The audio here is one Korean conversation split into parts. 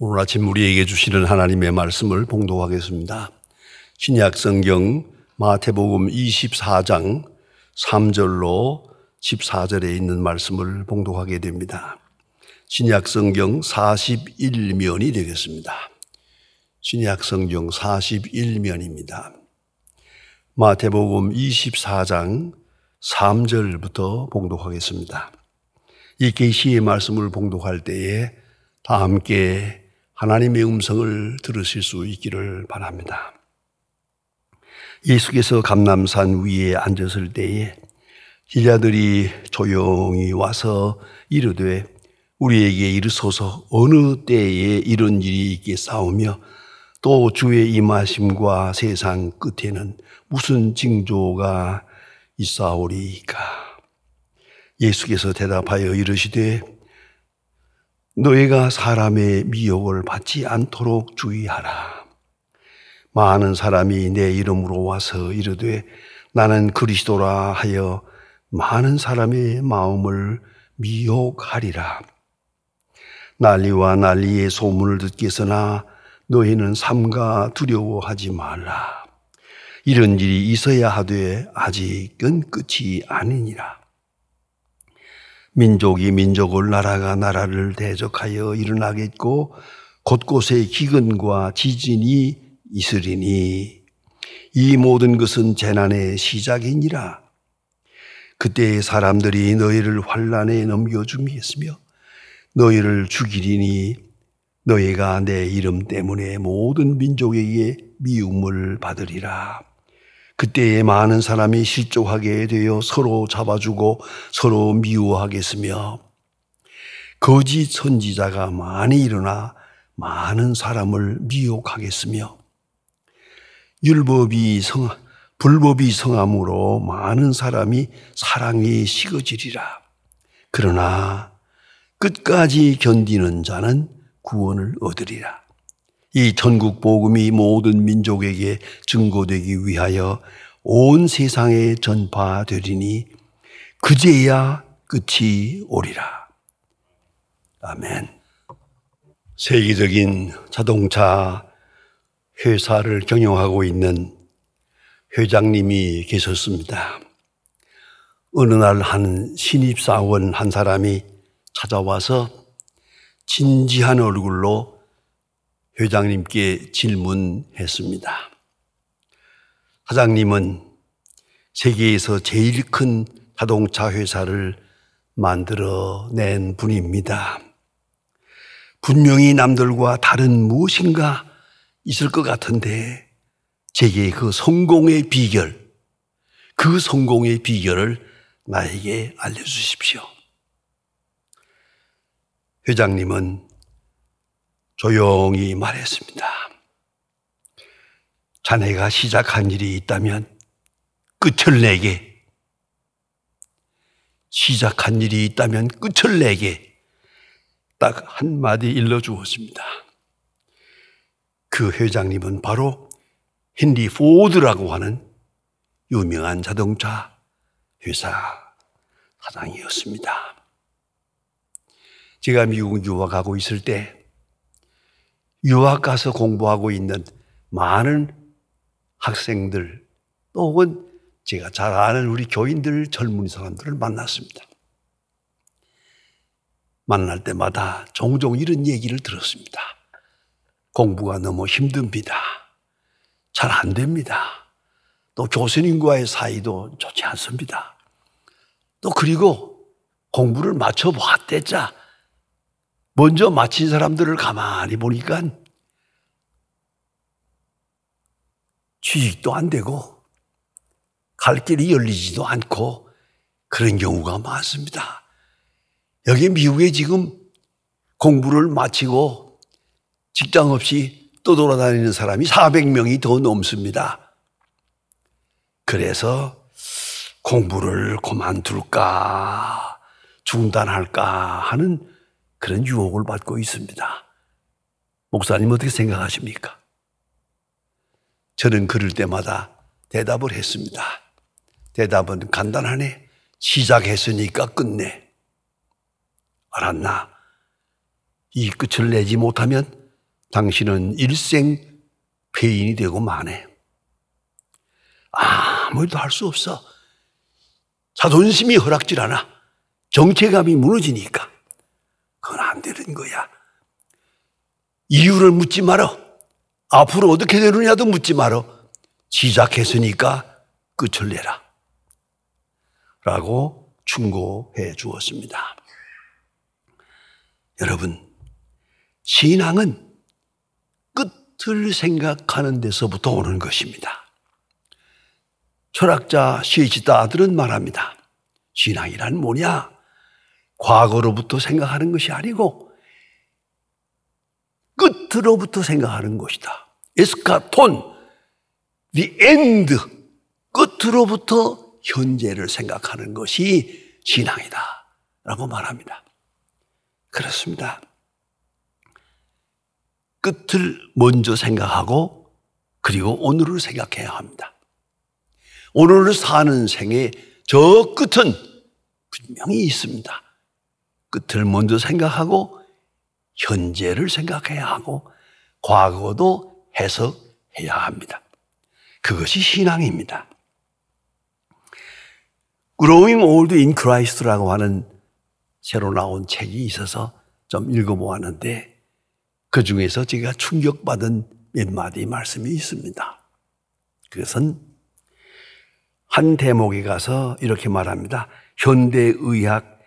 오늘 아침 우리에게 주시는 하나님의 말씀을 봉독하겠습니다. 신약 성경 마태복음 24장 3절로 14절에 있는 말씀을 봉독하게 됩니다. 신약 성경 41면이 되겠습니다. 신약 성경 41면입니다. 마태복음 24장 3절부터 봉독하겠습니다. 이 계시의 말씀을 봉독할 때에 다 함께 하나님의 음성을 들으실 수 있기를 바랍니다. 예수께서 감남산 위에 앉았을 때에 제자들이 조용히 와서 이르되 우리에게 이르소서 어느 때에 이런 일이 있게 싸우며 또 주의 임하심과 세상 끝에는 무슨 징조가 있사오리까 예수께서 대답하여 이르시되 너희가 사람의 미혹을 받지 않도록 주의하라. 많은 사람이 내 이름으로 와서 이르되 나는 그리스도라 하여 많은 사람의 마음을 미혹하리라. 난리와 난리의 소문을 듣겠으나 너희는 삼가 두려워하지 말라. 이런 일이 있어야 하되 아직은 끝이 아니니라. 민족이 민족을 나라가 나라를 대적하여 일어나겠고 곳곳에 기근과 지진이 있으리니 이 모든 것은 재난의 시작이니라. 그때의 사람들이 너희를 환란에 넘겨주겠으며 너희를 죽이리니 너희가 내 이름 때문에 모든 민족에게 미움을 받으리라. 그때에 많은 사람이 실족하게 되어 서로 잡아주고 서로 미워하겠으며 거짓 선지자가 많이 일어나 많은 사람을 미혹하겠으며 율법이 성 불법이 성함으로 많은 사람이 사랑이 식어지리라. 그러나 끝까지 견디는 자는 구원을 얻으리라. 이천국 복음이 모든 민족에게 증거되기 위하여 온 세상에 전파되리니 그제야 끝이 오리라. 아멘. 세계적인 자동차 회사를 경영하고 있는 회장님이 계셨습니다. 어느 날 한 신입사원 한 사람이 찾아와서 진지한 얼굴로 회장님께 질문했습니다. 사장님은 세계에서 제일 큰 자동차 회사를 만들어낸 분입니다. 분명히 남들과 다른 무엇인가 있을 것 같은데 제게 그 성공의 비결, 그 성공의 비결을 나에게 알려주십시오. 회장님은 조용히 말했습니다. 자네가 시작한 일이 있다면 끝을 내게. 시작한 일이 있다면 끝을 내게. 딱 한마디 일러주었습니다. 그 회장님은 바로 헨리 포드라고 하는 유명한 자동차 회사 사장이었습니다. 제가 미국 유학하고 있을 때 유학 가서 공부하고 있는 많은 학생들 또 혹은 제가 잘 아는 우리 교인들 젊은 사람들을 만났습니다. 만날 때마다 종종 이런 얘기를 들었습니다. 공부가 너무 힘듭니다. 잘 안 됩니다. 또 교수님과의 사이도 좋지 않습니다. 또 그리고 공부를 맞춰봤대자 먼저 마친 사람들을 가만히 보니까 취직도 안 되고 갈 길이 열리지도 않고 그런 경우가 많습니다. 여기 미국에 지금 공부를 마치고 직장 없이 떠돌아다니는 사람이 400명이 더 넘습니다. 그래서 공부를 그만둘까 중단할까 하는 그런 유혹을 받고 있습니다. 목사님 어떻게 생각하십니까? 저는 그럴 때마다 대답을 했습니다. 대답은 간단하네. 시작했으니까 끝내. 알았나? 이 끝을 내지 못하면 당신은 일생 폐인이 되고 마네. 아무 일도 할 수 없어. 자존심이 허락질 않아. 정체감이 무너지니까. 안 되는 거야. 이유를 묻지 말어. 앞으로 어떻게 되느냐도 묻지 말어. 시작했으니까 끝을 내라. 라고 충고해 주었습니다. 여러분, 신앙은 끝을 생각하는 데서부터 오는 것입니다. 철학자 시지다들은 에아 말합니다. 신앙이란 뭐냐? 과거로부터 생각하는 것이 아니고 끝으로부터 생각하는 것이다. 에스카톤, the end, 끝으로부터 현재를 생각하는 것이 신앙이다. 라고 말합니다. 그렇습니다. 끝을 먼저 생각하고 그리고 오늘을 생각해야 합니다. 오늘 사는 생의 저 끝은 분명히 있습니다. 끝을 먼저 생각하고 현재를 생각해야 하고 과거도 해석해야 합니다. 그것이 신앙입니다. Growing Old in Christ라고 하는 새로 나온 책이 있어서 좀 읽어보았는데 그 중에서 제가 충격받은 몇 마디 말씀이 있습니다. 그것은 한 대목에 가서 이렇게 말합니다. 현대의학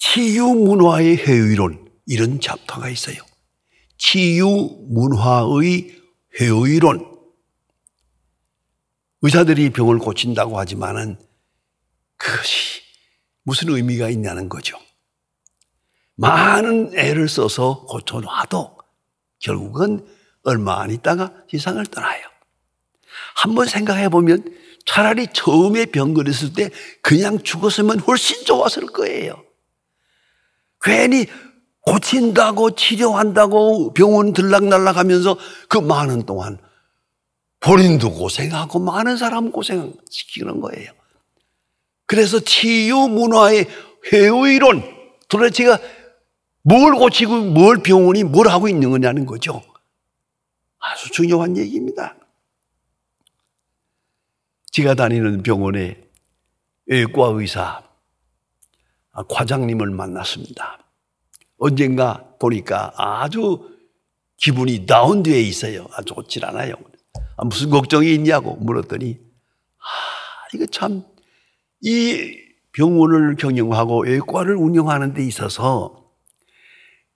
치유 문화의 회의론 이런 잡터가 있어요. 치유 문화의 회의론. 의사들이 병을 고친다고 하지만은 그것이 무슨 의미가 있냐는 거죠. 많은 애를 써서 고쳐놔도 결국은 얼마 안 있다가 세상을 떠나요. 한번 생각해 보면 차라리 처음에 병 걸렸을 때 그냥 죽었으면 훨씬 좋았을 거예요. 괜히 고친다고 치료한다고 병원 들락날락 하면서 그 많은 동안 본인도 고생하고 많은 사람 고생시키는 거예요. 그래서 치유 문화의 회의론, 도대체가 뭘 고치고 뭘 병원이 뭘 하고 있는 거냐는 거죠. 아주 중요한 얘기입니다. 제가 다니는 병원의 외과 의사 아, 과장님을 만났습니다. 언젠가 보니까 아주 기분이 다운되어 있어요. 아, 좋질 않아요. 아, 무슨 걱정이 있냐고 물었더니, 아, 이거 참, 이 병원을 경영하고 외과를 운영하는 데 있어서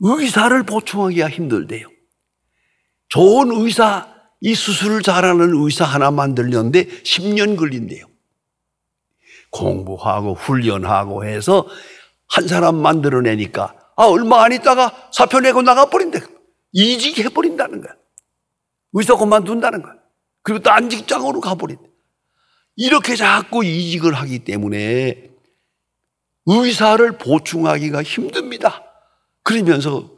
의사를 보충하기가 힘들대요. 좋은 의사, 이 수술을 잘하는 의사 하나 만들려는데 10년 걸린대요. 공부하고 훈련하고 해서 한 사람 만들어내니까 아 얼마 안 있다가 사표 내고 나가버린대. 이직해버린다는 거야. 의사 그만둔다는 거야. 그리고 딴 직장으로 가버린다 이렇게 자꾸 이직을 하기 때문에 의사를 보충하기가 힘듭니다. 그러면서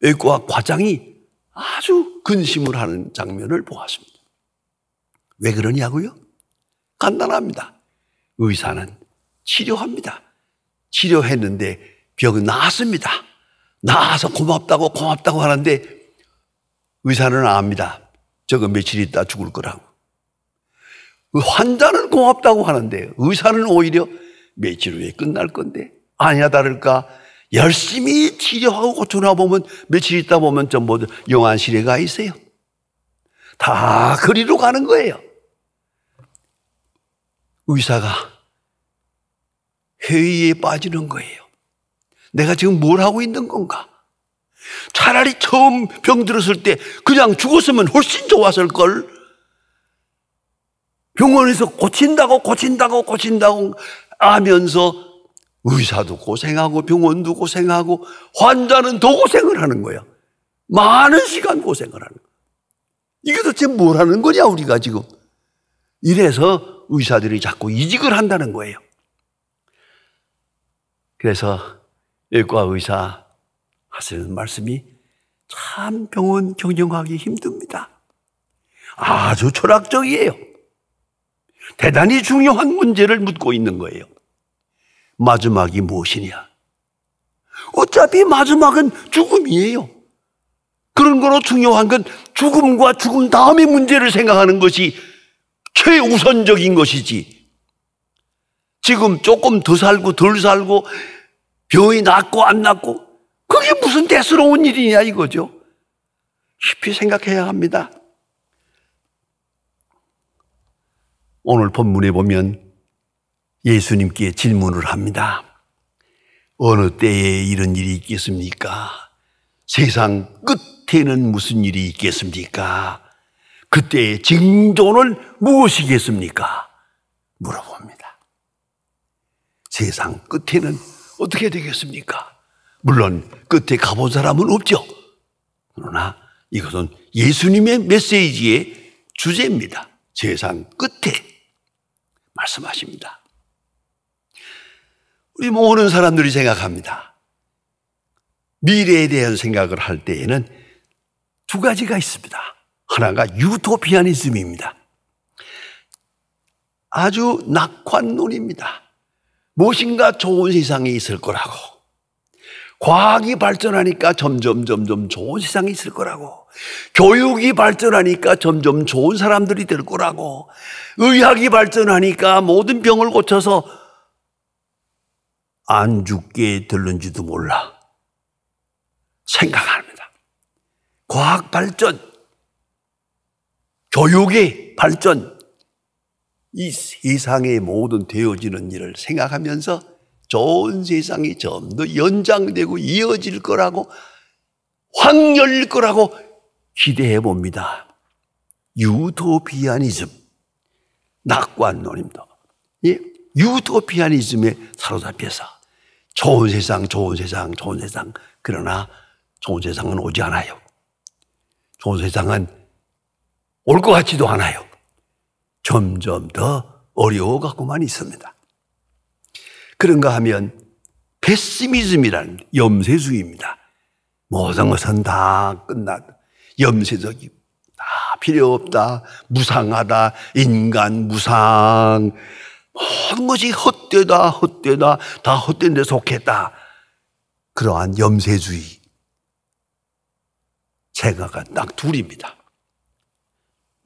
외과 과장이 아주 근심을 하는 장면을 보았습니다. 왜 그러냐고요? 간단합니다. 의사는 치료합니다. 치료했는데 병이 나았습니다. 나아서 고맙다고 고맙다고 하는데 의사는 압니다. 저거 며칠 있다 죽을 거라고. 그 환자는 고맙다고 하는데 의사는 오히려 며칠 후에 끝날 건데 아니나 다를까 열심히 치료하고 고쳐나 보면 며칠 있다 보면 전모 영안실에 가 있어요. 다 그리로 가는 거예요. 의사가 회의에 빠지는 거예요. 내가 지금 뭘 하고 있는 건가? 차라리 처음 병 들었을 때 그냥 죽었으면 훨씬 좋았을 걸. 병원에서 고친다고 고친다고 고친다고 하면서 의사도 고생하고 병원도 고생하고 환자는 더 고생을 하는 거야. 많은 시간 고생을 하는 거야. 이게 도대체 뭘 하는 거냐 우리가 지금. 이래서 의사들이 자꾸 이직을 한다는 거예요. 그래서 외과 의사 하시는 말씀이 참 병원 경영하기 힘듭니다. 아주 철학적이에요. 대단히 중요한 문제를 묻고 있는 거예요. 마지막이 무엇이냐? 어차피 마지막은 죽음이에요. 그런 거로 중요한 건 죽음과 죽음 다음의 문제를 생각하는 것이 최우선적인 것이지 지금 조금 더 살고 덜 살고 병이 낫고 안 낫고 그게 무슨 대수로운 일이냐 이거죠. 깊이 생각해야 합니다. 오늘 본문에 보면 예수님께 질문을 합니다. 어느 때에 이런 일이 있겠습니까? 세상 끝에는 무슨 일이 있겠습니까? 그때의 징조는 무엇이겠습니까? 물어봅니다. 세상 끝에는 어떻게 되겠습니까? 물론 끝에 가본 사람은 없죠. 그러나 이것은 예수님의 메시지의 주제입니다. 세상 끝에 말씀하십니다. 우리 모든 사람들이 생각합니다. 미래에 대한 생각을 할 때에는 두 가지가 있습니다. 하나가 유토피아니즘입니다. 아주 낙관론입니다. 무엇인가 좋은 세상이 있을 거라고. 과학이 발전하니까 점점 점점 좋은 세상이 있을 거라고. 교육이 발전하니까 점점 좋은 사람들이 될 거라고. 의학이 발전하니까 모든 병을 고쳐서 안 죽게 될는지도 몰라. 생각합니다. 과학 발전, 교육의 발전, 이 세상의 모든 되어지는 일을 생각하면서 좋은 세상이 좀 더 연장되고 이어질 거라고 확열릴 거라고 기대해 봅니다. 유토피아니즘, 낙관론입니다. 예? 유토피아니즘에 사로잡혀서 좋은 세상, 좋은 세상, 좋은 세상. 그러나 좋은 세상은 오지 않아요. 좋은 세상은 올 것 같지도 않아요. 점점 더 어려워갖고만 있습니다. 그런가 하면 페시미즘이라 염세주의입니다. 모든 것은 다끝났염세적이다 필요 없다. 무상하다. 인간 무상. 모든 것이 헛되다. 헛되다. 다 헛된 데 속했다. 그러한 염세주의. 제가가 딱 둘입니다.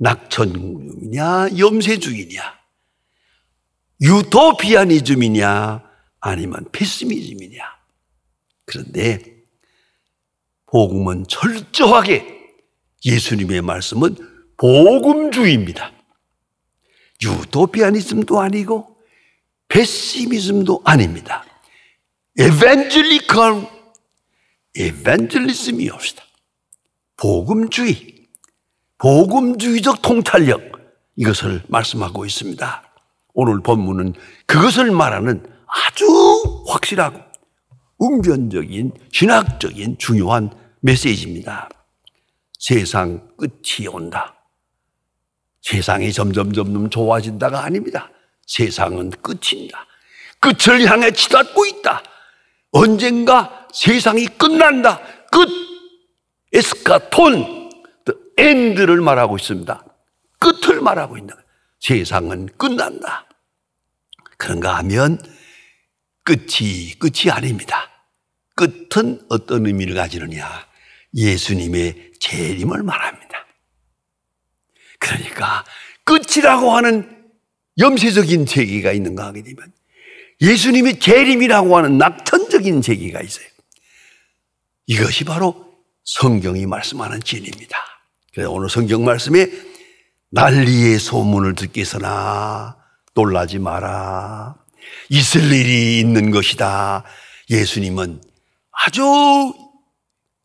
낙천국이냐 염세주의냐 유토피아니즘이냐 아니면 페스미즘이냐 그런데 복음은 철저하게 예수님의 말씀은 복음주의입니다. 유토피아니즘도 아니고 페시미즘도 아닙니다. 에벤젤리컬 에반젤리즘이옵시다. 복음주의 복음주의적 통찰력 이것을 말씀하고 있습니다. 오늘 본문은 그것을 말하는 아주 확실하고 응변적인 신학적인 중요한 메시지입니다. 세상 끝이 온다. 세상이 점점 점점 좋아진다가 아닙니다. 세상은 끝인다. 끝을 향해 치닫고 있다. 언젠가 세상이 끝난다. 끝. 에스카톤. 엔드를 말하고 있습니다. 끝을 말하고 있는 거예요. 세상은 끝난다. 그런가 하면 끝이 끝이 아닙니다. 끝은 어떤 의미를 가지느냐? 예수님의 재림을 말합니다. 그러니까 끝이라고 하는 염세적인 제기가 있는가 하게 되면 예수님의 재림이라고 하는 낙천적인 제기가 있어요. 이것이 바로 성경이 말씀하는 진입니다. 그래서 오늘 성경 말씀에 난리의 소문을 듣기서나 놀라지 마라. 있을 일이 있는 것이다. 예수님은 아주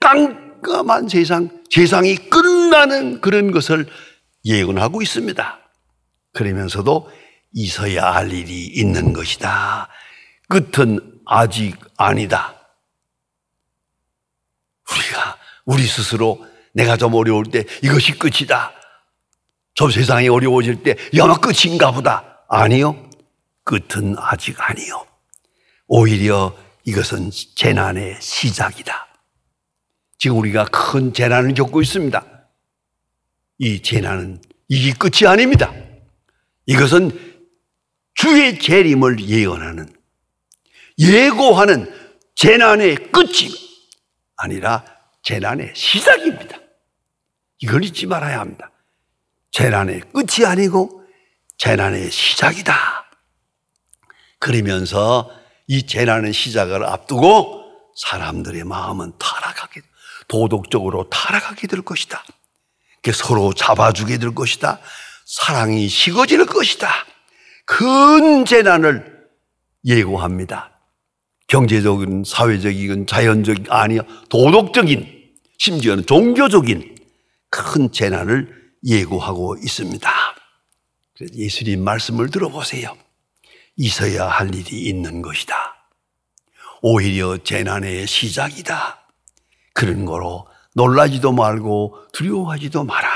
깜깜한 세상, 세상이 끝나는 그런 것을 예언하고 있습니다. 그러면서도 있어야 할 일이 있는 것이다. 끝은 아직 아니다. 우리가 우리 스스로 내가 좀 어려울 때 이것이 끝이다. 저 세상이 어려워질 때 영화 끝인가 보다. 아니요. 끝은 아직 아니요. 오히려 이것은 재난의 시작이다. 지금 우리가 큰 재난을 겪고 있습니다. 이 재난은 이게 끝이 아닙니다. 이것은 주의 재림을 예언하는 예고하는 재난의 끝이 아니라 재난의 시작입니다. 이걸 잊지 말아야 합니다. 재난의 끝이 아니고 재난의 시작이다. 그러면서 이 재난의 시작을 앞두고 사람들의 마음은 타락하게, 도덕적으로 타락하게 될 것이다. 서로 잡아주게 될 것이다. 사랑이 식어질 것이다. 큰 재난을 예고합니다. 경제적인, 사회적인, 자연적인, 아니요, 도덕적인, 심지어는 종교적인 큰 재난을 예고하고 있습니다. 그래서 예수님 말씀을 들어보세요. 있어야 할 일이 있는 것이다. 오히려 재난의 시작이다. 그런 거로 놀라지도 말고 두려워하지도 마라.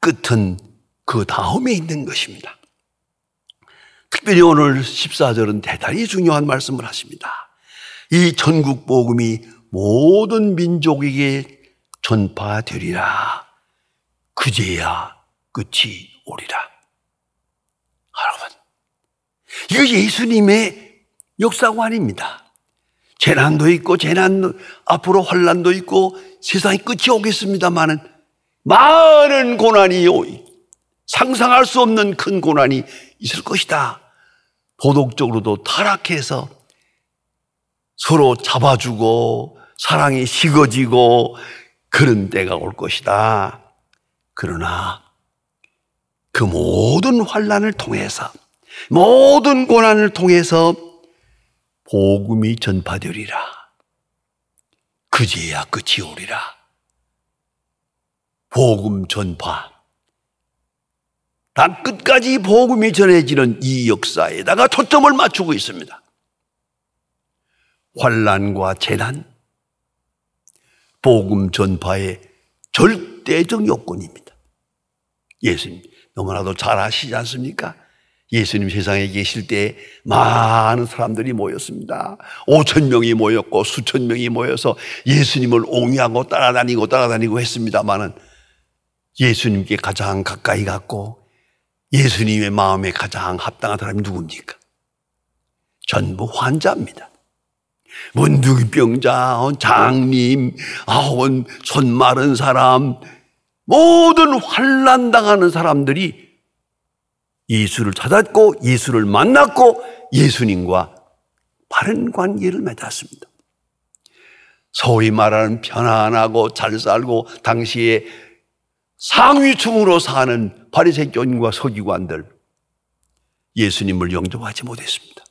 끝은 그 다음에 있는 것입니다. 특별히 오늘 14절은 대단히 중요한 말씀을 하십니다. 이 전국 복음이 모든 민족에게 전파되리라. 그제야 끝이 오리라. 여러분, 이거 예수님의 역사관입니다. 재난도 있고 재난 앞으로 환란도 있고 세상이 끝이 오겠습니다만은 많은 고난이 상상할 수 없는 큰 고난이 있을 것이다. 도덕적으로도 타락해서 서로 잡아주고 사랑이 식어지고 그런 때가 올 것이다. 그러나 그 모든 환란을 통해서 모든 고난을 통해서 복음이 전파되리라. 그제야 끝이 오리라. 복음 전파. 당 끝까지 복음이 전해지는 이 역사에다가 초점을 맞추고 있습니다. 환란과 재난, 복음 전파의 절대적 요건입니다. 예수님 너무나도 잘 아시지 않습니까? 예수님 세상에 계실 때 많은 사람들이 모였습니다. 5천 명이 모였고 수천 명이 모여서 예수님을 옹이하고 따라다니고 따라다니고 했습니다만은 예수님께 가장 가까이 갔고 예수님의 마음에 가장 합당한 사람이 누굽니까? 전부 환자입니다. 문둥병자, 장님, 아온 손 마른 사람, 모든 환란 당하는 사람들이 예수를 찾았고 예수를 만났고 예수님과 바른 관계를 맺었습니다. 소위 말하는 편안하고 잘 살고 당시에 상위층으로 사는 바리새교인과 서기관들 예수님을 영접하지 못했습니다.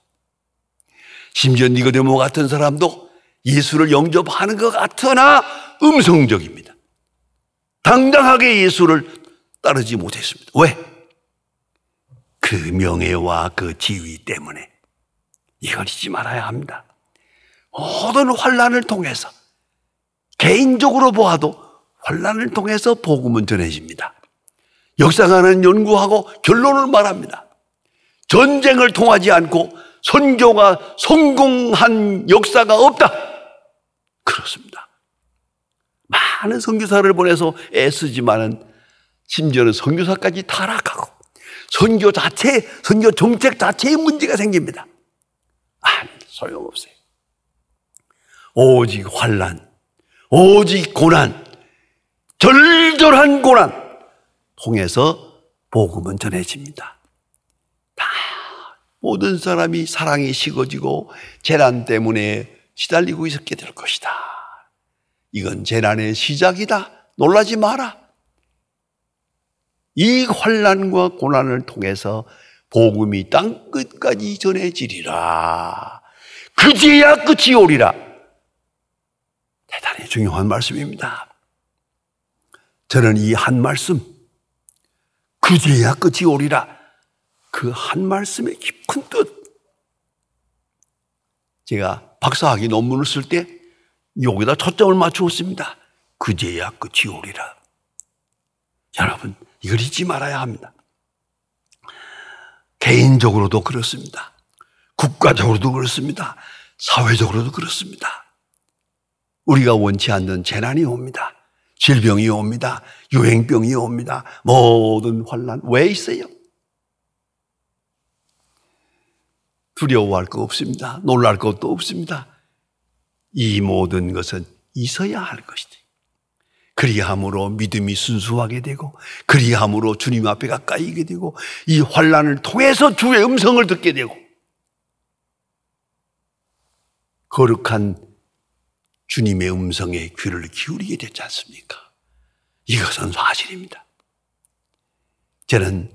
심지어 니고데모 같은 사람도 예수를 영접하는 것 같으나 음성적입니다. 당당하게 예수를 따르지 못했습니다. 왜? 그 명예와 그 지위 때문에 이걸 잊지 말아야 합니다. 모든 환란을 통해서 개인적으로 보아도 환란을 통해서 복음은 전해집니다. 역사관은 연구하고 결론을 말합니다. 전쟁을 통하지 않고 선교가 성공한 역사가 없다. 그렇습니다. 많은 선교사를 보내서 애쓰지만은 심지어는 선교사까지 타락하고 선교 자체, 선교 정책 자체에 문제가 생깁니다. 아 소용없어요. 오직 환란, 오직 고난, 절절한 고난 통해서 복음은 전해집니다. 모든 사람이 사랑이 식어지고 재난 때문에 시달리고 있었게 될 것이다. 이건 재난의 시작이다. 놀라지 마라. 이 환란과 고난을 통해서 복음이 땅 끝까지 전해지리라. 그제야 끝이 오리라. 대단히 중요한 말씀입니다. 저는 이 한 말씀, 그제야 끝이 오리라. 그한 말씀의 깊은 뜻. 제가 박사학위 논문을 쓸 때 여기다 초점을 맞추었습니다. 그제야 끝이 그 오리라. 여러분, 이걸 잊지 말아야 합니다. 개인적으로도 그렇습니다. 국가적으로도 그렇습니다. 사회적으로도 그렇습니다. 우리가 원치 않는 재난이 옵니다. 질병이 옵니다. 유행병이 옵니다. 모든 환란 왜 있어요? 두려워할 것 없습니다. 놀랄 것도 없습니다. 이 모든 것은 있어야 할 것이다. 그리함으로 믿음이 순수하게 되고 그리함으로 주님 앞에 가까이 게 되고 이 환란을 통해서 주의 음성을 듣게 되고 거룩한 주님의 음성에 귀를 기울이게 되지 않습니까? 이것은 사실입니다. 저는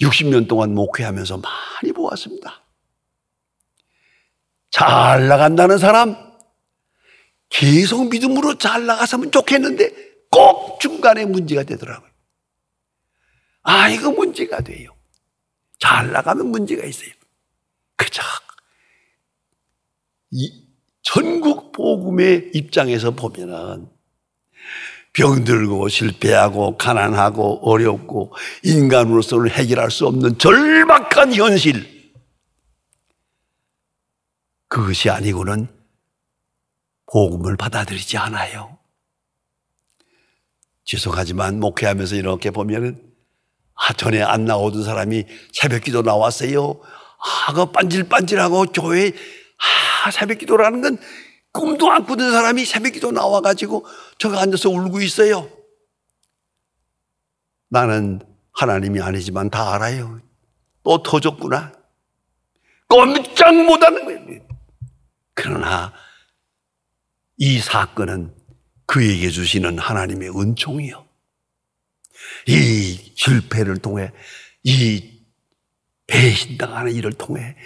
60년 동안 목회하면서 많이 보았습니다. 잘 나간다는 사람 계속 믿음으로 잘 나갔으면 좋겠는데 꼭 중간에 문제가 되더라고요. 아, 이거 문제가 돼요. 잘 나가면 문제가 있어요. 그저 이 전국 복음의 입장에서 보면은 병들고 실패하고 가난하고 어렵고 인간으로서는 해결할 수 없는 절박한 현실 그것이 아니고는 복음을 받아들이지 않아요. 죄송하지만 목회하면서 이렇게 보면은 아, 전에 안 나오던 사람이 새벽 기도 나왔어요. 아, 그 반질반질하고 교회, 아, 새벽 기도라는 건 꿈도 안 꾸던 사람이 새벽 기도 나와가지고 저거 앉아서 울고 있어요. 나는 하나님이 아니지만 다 알아요. 또 터졌구나. 꼼짝 못 하는 거예요. 그러나 이 사건은 그에게 주시는 하나님의 은총이요. 이 실패를 통해, 이 배신당하는 일을 통해,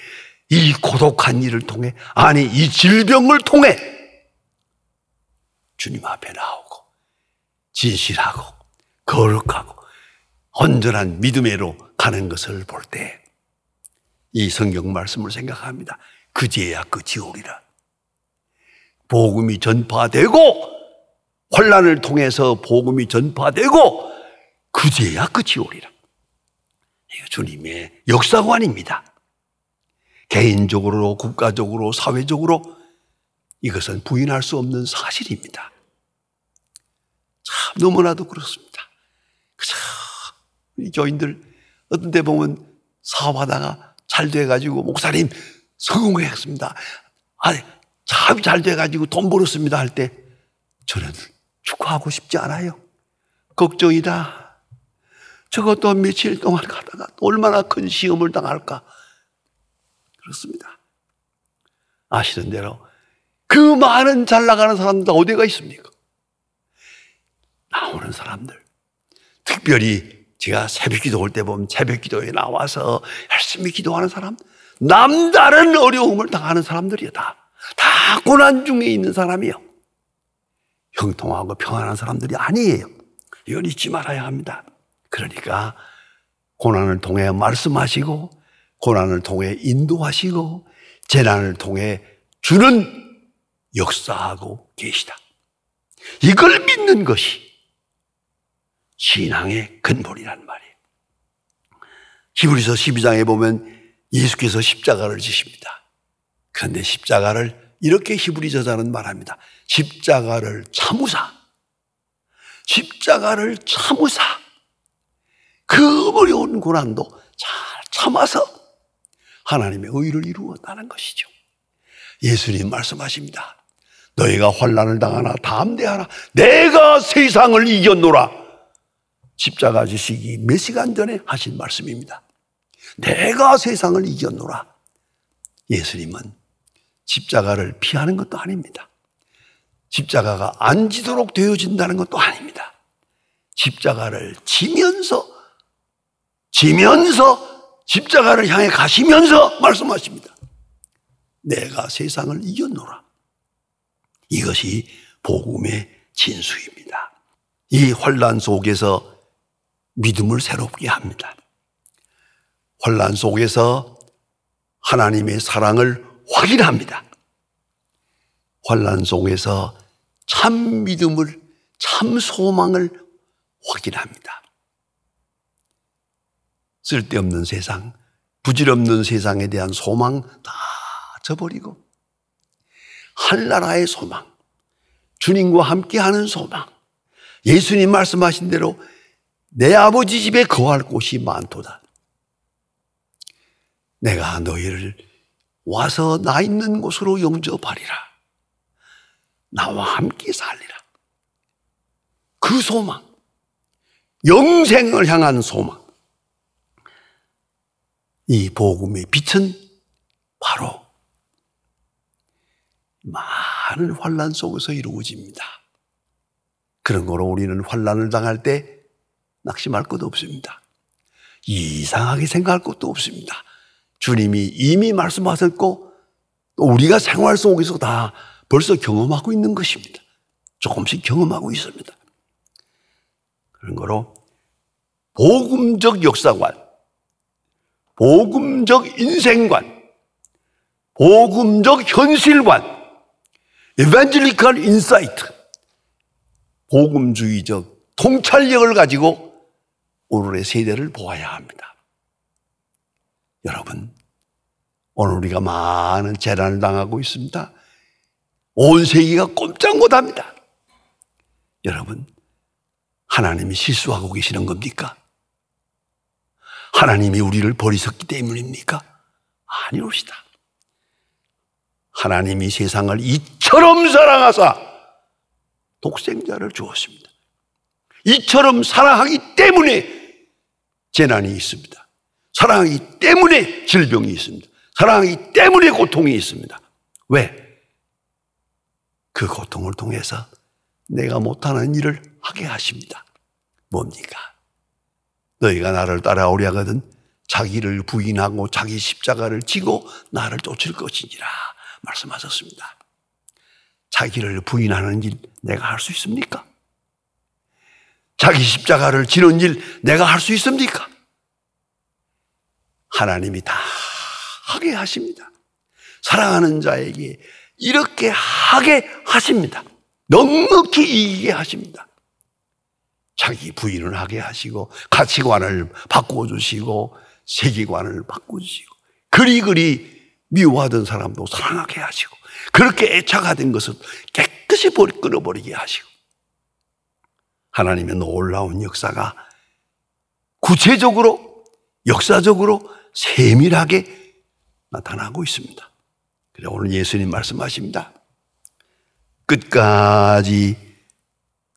이 고독한 일을 통해, 아니, 이 질병을 통해 주님 앞에 나오고, 진실하고, 거룩하고, 온전한 믿음으로 가는 것을 볼 때, 이 성경 말씀을 생각합니다. 그제야 그 지옥이라. 복음이 전파되고 혼란을 통해서 복음이 전파되고 그제야 끝이 오리라. 주님의 역사관입니다. 개인적으로, 국가적으로, 사회적으로 이것은 부인할 수 없는 사실입니다. 참 너무나도 그렇습니다. 참저우 교인들 어떤 때 보면 사업하다가 잘 돼가지고 목사님 성공했습니다. 아, 사잘 돼가지고 돈 벌었습니다 할 때 저는 축하하고 싶지 않아요. 걱정이다. 저것도 며칠 동안 가다가 얼마나 큰 시험을 당할까. 그렇습니다. 아시는 대로 그 많은 잘 나가는 사람들 어디가 있습니까? 나오는 사람들. 특별히 제가 새벽 기도 올 때 보면 새벽 기도에 나와서 열심히 기도하는 사람. 남다른 어려움을 당하는 사람들이다. 다 고난 중에 있는 사람이요. 형통하고 평안한 사람들이 아니에요. 이건 잊지 말아야 합니다. 그러니까 고난을 통해 말씀하시고 고난을 통해 인도하시고 재난을 통해 주는 역사하고 계시다. 이걸 믿는 것이 신앙의 근본이란 말이에요. 히브리서 12장에 보면 예수께서 십자가를 지십니다. 그런데 십자가를 이렇게 히브리 저자는 말합니다. 십자가를 참으사. 십자가를 참으사. 그 어려운 고난도 잘 참아서 하나님의 의를 이루었다는 것이죠. 예수님 말씀하십니다. 너희가 환란을 당하나 담대하라. 내가 세상을 이겼노라. 십자가 지식이 몇 시간 전에 하신 말씀입니다. 내가 세상을 이겼노라. 예수님은 십자가를 피하는 것도 아닙니다. 십자가가 안 지도록 되어진다는 것도 아닙니다. 십자가를 지면서, 지면서 십자가를 향해 가시면서 말씀하십니다. 내가 세상을 이겼노라. 이것이 복음의 진수입니다. 이 환란 속에서 믿음을 새롭게 합니다. 환란 속에서 하나님의 사랑을 확인합니다. 환란 속에서 참 믿음을 참 소망을 확인합니다. 쓸데없는 세상, 부질없는 세상에 대한 소망 다 저버리고 한나라의 소망, 주님과 함께하는 소망, 예수님 말씀하신 대로 내 아버지 집에 거할 곳이 많도다. 내가 너희를 와서 나 있는 곳으로 영접하리라. 나와 함께 살리라. 그 소망. 영생을 향한 소망. 이 복음의 빛은 바로 많은 환란 속에서 이루어집니다. 그런 거로 우리는 환란을 당할 때 낙심할 것도 없습니다. 이상하게 생각할 것도 없습니다. 주님이 이미 말씀하셨고 또 우리가 생활 속에서 다 벌써 경험하고 있는 것입니다. 조금씩 경험하고 있습니다. 그런 거로 복음적 역사관, 복음적 인생관, 복음적 현실관, e v a n g e l i 복음주의적 통찰력을 가지고 오늘의 세대를 보아야 합니다. 여러분, 오늘 우리가 많은 재난을 당하고 있습니다. 온 세계가 꼼짝 못 합니다. 여러분, 하나님이 실수하고 계시는 겁니까? 하나님이 우리를 버리셨기 때문입니까? 아니옵시다. 하나님이 세상을 이처럼 사랑하사 독생자를 주었습니다. 이처럼 사랑하기 때문에 재난이 있습니다. 사랑하기 때문에 질병이 있습니다. 사랑하기 때문에 고통이 있습니다. 왜? 그 고통을 통해서 내가 못하는 일을 하게 하십니다. 뭡니까? 너희가 나를 따라오려거든 자기를 부인하고 자기 십자가를 지고 나를 쫓을 것이니라 말씀하셨습니다. 자기를 부인하는 일 내가 할 수 있습니까? 자기 십자가를 지는 일 내가 할 수 있습니까? 하나님이 다 하게 하십니다. 사랑하는 자에게 이렇게 하게 하십니다. 넉넉히 이기게 하십니다. 자기 부인을 하게 하시고 가치관을 바꾸 주시고 세계관을 바꾸 주시고 그리 그리 미워하던 사람도 사랑하게 하시고 그렇게 애착하던 것을 깨끗이 끊어버리게 하시고 하나님의 놀라운 역사가 구체적으로 역사적으로 세밀하게 나타나고 있습니다. 그래 오늘 예수님 말씀하십니다. 끝까지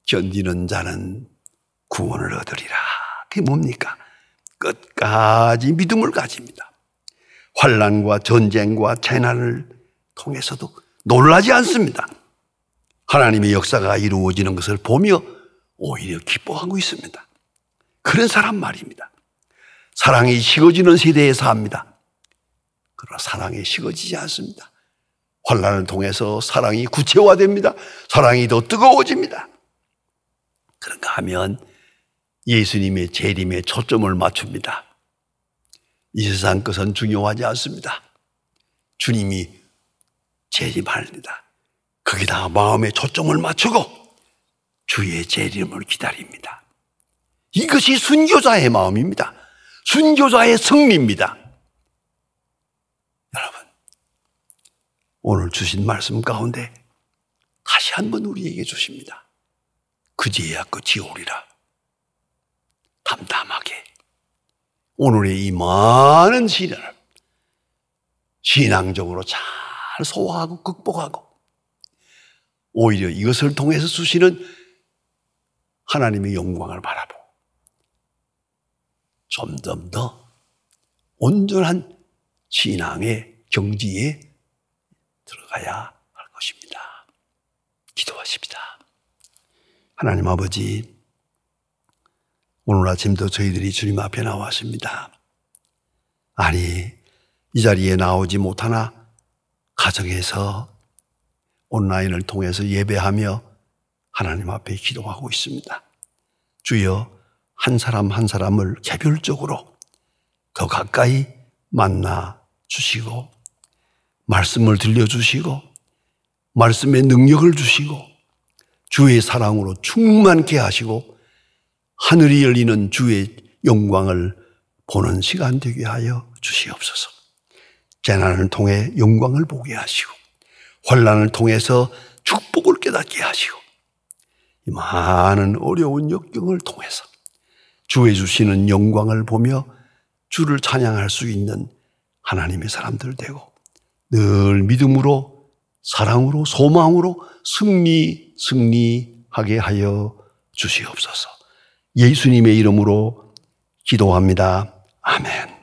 견디는 자는 구원을 얻으리라. 그게 뭡니까? 끝까지 믿음을 가집니다. 환란과 전쟁과 재난을 통해서도 놀라지 않습니다. 하나님의 역사가 이루어지는 것을 보며 오히려 기뻐하고 있습니다. 그런 사람 말입니다. 사랑이 식어지는 세대에 서합니다 그러나 사랑이 식어지지 않습니다. 환란을 통해서 사랑이 구체화됩니다. 사랑이 더 뜨거워집니다. 그런가 하면 예수님의 재림에 초점을 맞춥니다. 이 세상 것은 중요하지 않습니다. 주님이 재림합니다. 거기다 마음의 초점을 맞추고 주의 재림을 기다립니다. 이것이 순교자의 마음입니다. 순교자의 승리입니다. 여러분, 오늘 주신 말씀 가운데 다시 한 번 우리에게 주십니다. 그제야 끝이 오리라. 담담하게 오늘의 이 많은 시련을 신앙적으로 잘 소화하고 극복하고 오히려 이것을 통해서 주시는 하나님의 영광을 바라보고 점점 더 온전한 신앙의 경지에 들어가야 할 것입니다. 기도하십니다. 하나님 아버지, 오늘 아침도 저희들이 주님 앞에 나왔습니다. 아니, 이 자리에 나오지 못하나 가정에서 온라인을 통해서 예배하며 하나님 앞에 기도하고 있습니다. 주여 한 사람 한 사람을 개별적으로 더 가까이 만나 주시고 말씀을 들려주시고 말씀의 능력을 주시고 주의 사랑으로 충만케 하시고 하늘이 열리는 주의 영광을 보는 시간 되게 하여 주시옵소서. 재난을 통해 영광을 보게 하시고 환란을 통해서 축복을 깨닫게 하시고 많은 어려운 역경을 통해서 주해 주시는 영광을 보며 주를 찬양할 수 있는 하나님의 사람들 되고 늘 믿음으로 사랑으로 소망으로 승리 승리하게 하여 주시옵소서. 예수님의 이름으로 기도합니다. 아멘.